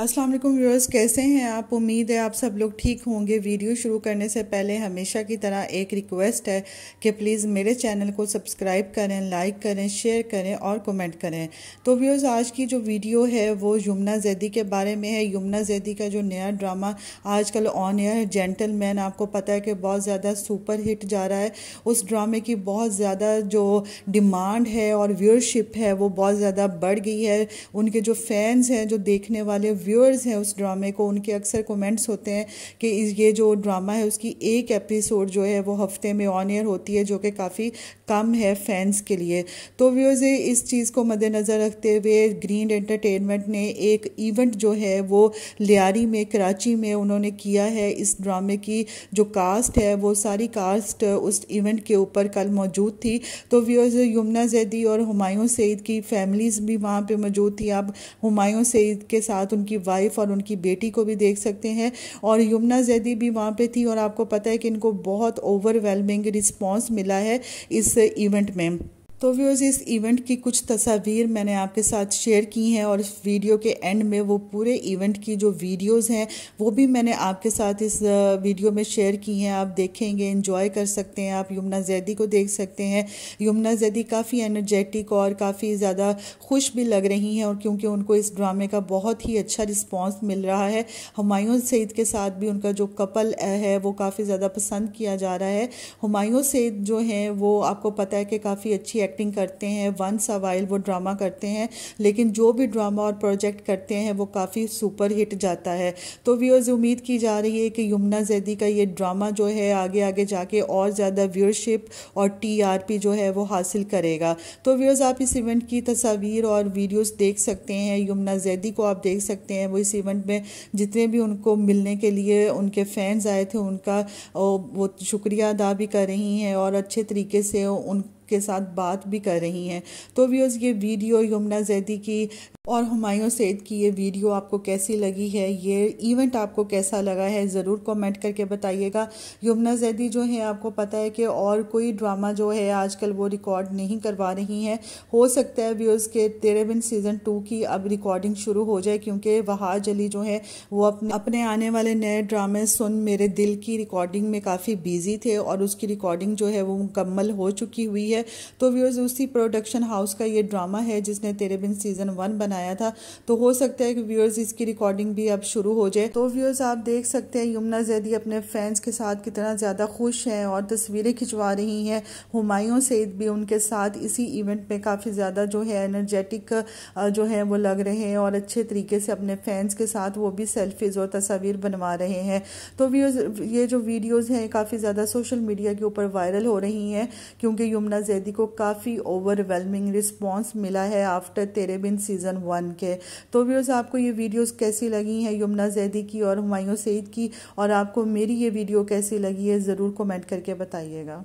अस्सलाम वालेकुम व्यूअर्स कैसे हैं आप उम्मीद है आप सब लोग ठीक होंगे वीडियो शुरू करने से पहले हमेशा की तरह एक रिक्वेस्ट है कि प्लीज़ मेरे चैनल को सब्सक्राइब करें लाइक करें शेयर करें और कमेंट करें तो व्यूअर्स आज की जो वीडियो है वो यमुना जैदी के बारे में है यमुना जैदी का जो नया ड्रामा आजकल ऑन एयर जेंटलमैन आपको पता है कि बहुत ज़्यादा सुपर हिट जा रहा है उस ड्रामे की बहुत ज़्यादा जो डिमांड है और व्यूअरशिप है वो बहुत ज़्यादा बढ़ गई है उनके जो फैंस हैं जो देखने वाले व्यूअर्स हैं उस ड्रामे को उनके अक्सर कमेंट्स होते हैं कि ये जो ड्रामा है उसकी एक एपिसोड जो है वो हफ्ते में ऑन ईयर होती है जो कि काफ़ी कम है फैंस के लिए तो व्यूअर्स इस चीज़ को मद्देनज़र रखते हुए ग्रीन एंटरटेनमेंट ने एक इवेंट जो है वो लियारी में कराची में उन्होंने किया है इस ड्रामे की जो कास्ट है वो सारी कास्ट उस इवेंट के ऊपर कल मौजूद थी तो व्यूअर्स यमुना जैदी और हुमायूं सईद की फैमिलीज़ भी वहाँ पे मौजूद थी अब हुमायूं सईद के साथ उनकी उनकी वाइफ और उनकी बेटी को भी देख सकते हैं और यमुना जैदी भी वहाँ पे थी और आपको पता है कि इनको बहुत ओवरवेलमिंग रिस्पॉन्स मिला है इस इवेंट में तो व्यूज़ इस इवेंट की कुछ तस्वीर मैंने आपके साथ शेयर की हैं और इस वीडियो के एंड में वो पूरे इवेंट की जो वीडियोस हैं वो भी मैंने आपके साथ इस वीडियो में शेयर की हैं आप देखेंगे इन्जॉय कर सकते हैं आप यमुना जैदी को देख सकते हैं यमुना जैदी काफ़ी एनर्जेटिक और काफ़ी ज़्यादा खुश भी लग रही हैं और क्योंकि उनको इस ड्रामे का बहुत ही अच्छा रिस्पॉन्स मिल रहा है हमायूँ सईद के साथ भी उनका जो कपल है वो काफ़ी ज़्यादा पसंद किया जा रहा है हमायूँ सईद जो हैं वो आपको पता है कि काफ़ी अच्छी एक्टिंग करते हैं वंस अ वाइल वो ड्रामा करते हैं लेकिन जो भी ड्रामा और प्रोजेक्ट करते हैं वो काफ़ी सुपर हिट जाता है तो व्यूअर्स उम्मीद की जा रही है कि यमुना जैदी का ये ड्रामा जो है आगे आगे जाके और ज़्यादा व्यूअरशिप और टी जो है वो हासिल करेगा तो व्यूअर्स आप इस इवेंट की तस्वीर और वीडियोज़ देख सकते हैं यमुना जैदी को आप देख सकते हैं वो इस इवेंट में जितने भी उनको मिलने के लिए उनके फैंस आए थे उनका वो शुक्रिया अदा भी कर रही हैं और अच्छे तरीके से उन के साथ बात भी कर रही हैं तो व्यूज़ ये वीडियो यमुना जैदी की और हुमायूं सैद की ये वीडियो आपको कैसी लगी है ये इवेंट आपको कैसा लगा है ज़रूर कमेंट करके बताइएगा यमुना जैदी जो है आपको पता है कि और कोई ड्रामा जो है आजकल वो रिकॉर्ड नहीं करवा रही हैं हो सकता है व्यूज के तेरे बिन सीज़न टू की अब रिकॉर्डिंग शुरू हो जाए क्योंकि वहाज अली जो है वो अपने अपने आने वाले नए ड्रामे सुन मेरे दिल की रिकॉर्डिंग में काफ़ी बिजी थे और उसकी रिकॉर्डिंग जो है वो मुकम्मल हो चुकी हुई है तो व्यूज़ उसी प्रोडक्शन हाउस का ये ड्रामा है जिसने तेरे बिन सीज़न वन बनाया बनाया था तो हो सकता है कि व्यूअर्स इसकी रिकॉर्डिंग भी अब शुरू हो जाए तो व्यूअर्स आप देख सकते हैं यमुना जैदी अपने फैंस के साथ कितना ज़्यादा खुश हैं और तस्वीरें खिंचवा रही हैं हुमायूं सईद भी उनके साथ इसी इवेंट में काफ़ी ज़्यादा जो है एनर्जेटिक जो है वो लग रहे हैं और अच्छे तरीके से अपने फैंस के साथ वो भी सेल्फीज़ और तस्वीर बनवा रहे हैं तो व्यूअर्स ये जो वीडियोज़ हैं काफ़ी ज़्यादा सोशल मीडिया के ऊपर वायरल हो रही हैं क्योंकि यमुना जैदी को काफ़ी ओवरवेलमिंग रिस्पॉन्स मिला है आफ्टर तेरे बिन सीज़न वन के तो व्यूअर्स आपको ये वीडियोस कैसी लगी हैं यमुना जैदी की और हमायूँ सईद की और आपको मेरी ये वीडियो कैसी लगी है ज़रूर कमेंट करके बताइएगा